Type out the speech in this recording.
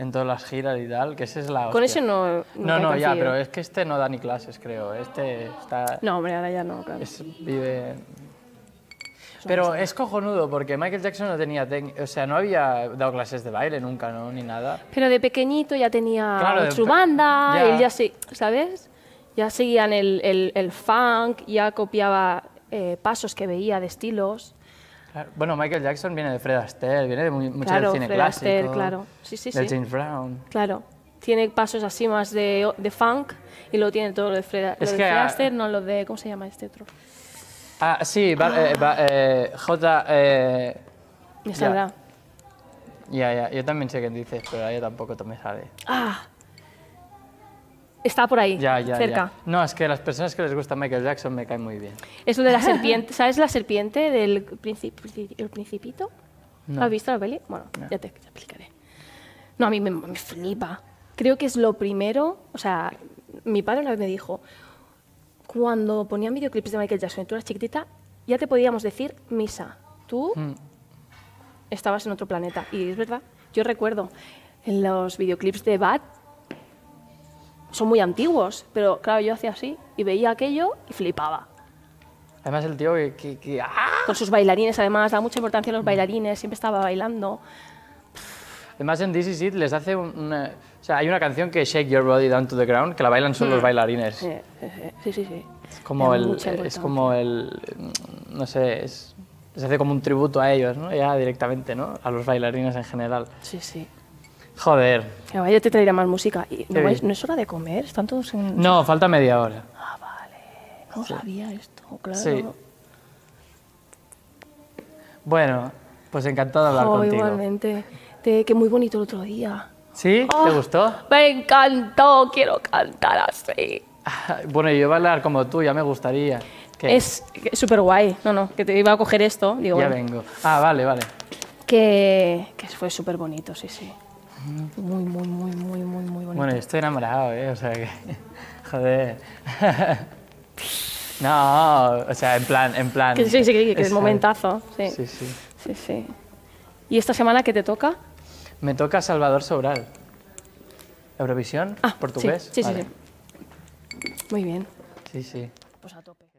en todas las giras y tal, que ese es la Con ese no... No, no, ya, pero es que este no da ni clases, creo. Este está... No, hombre, ahora ya no, claro. Es, vive... Pero es cojonudo porque Michael Jackson no tenía, o sea, no había dado clases de baile nunca, ¿no? Ni nada. Pero de pequeñito ya tenía su banda, ya. él ya sí, ¿sabes? Ya seguían el, el, funk, ya copiaba eh, pasos que veía de estilos. Bueno, Michael Jackson viene de Fred Astaire, viene de muy, mucho del cine clásico. claro, sí, sí, de James Brown. Claro, tiene pasos así más de, funk y luego tiene todo lo de Fred, Astaire, no lo de, ¿cómo se llama este otro? Ah, sí, eh, eh, J... Eh, me saldrá. Ya, ya, yo también sé quién dices, pero a ella tampoco me sale. Ah, Está por ahí, cerca. No, es que las personas que les gusta Michael Jackson me caen muy bien. Es de la serpiente. ¿Sabes la serpiente del el Principito? ¿Has visto la peli? Bueno, ya te explicaré. No, a mí me, flipa. Creo que es lo primero. O sea, mi padre una vez me dijo: cuando ponían videoclips de Michael Jackson y tú eras chiquitita, ya te podíamos decir misa. Tú mm. estabas en otro planeta. Y es verdad, yo recuerdo en los videoclips de Bad son muy antiguos, pero claro, yo hacía así y veía aquello y flipaba. Además el tío que... ¡ah! Con sus bailarines, además, da mucha importancia a los bailarines, siempre estaba bailando. Además en This Is It les hace una... O sea, hay una canción que Shake Your Body Down to the Ground, que la bailan solo los hmm. bailarines. Eh, eh, eh, sí, sí, sí. Es como el... Es como el... Mm, no sé, es, se hace como un tributo a ellos, ¿no? Ya directamente, ¿no? A los bailarines en general. Sí, sí. Joder. Ya vaya, te traería más música. no, es hora de comer? ¿Están todos en...? No, falta media hora. Ah, vale. No sabía esto, claro. Sí. Bueno, pues encantado de hablar contigo. Igualmente. Te, que muy bonito el otro día. ¿Sí? ¿Te ah, gustó? Me encantó, quiero cantar así. bueno, yo bailar como tú, ya me gustaría. Es súper guay. No, no, que te iba a coger esto. Digo, ya vengo. Ah, vale, vale. que fue súper bonito, sí, sí. Muy, muy, muy, muy, muy, muy bonito. Bueno, yo estoy enamorado, ¿eh? O sea que... Joder. no, o sea, en plan, en plan. Que sí, sí, que, es momentazo. Sí. sí. Sí, ¿Y esta semana qué te toca? Me toca Salvador Sobral. Eurovisión, ah, portugués. Sí, sí, sí, Muy bien. Sí, sí. Pues a tope.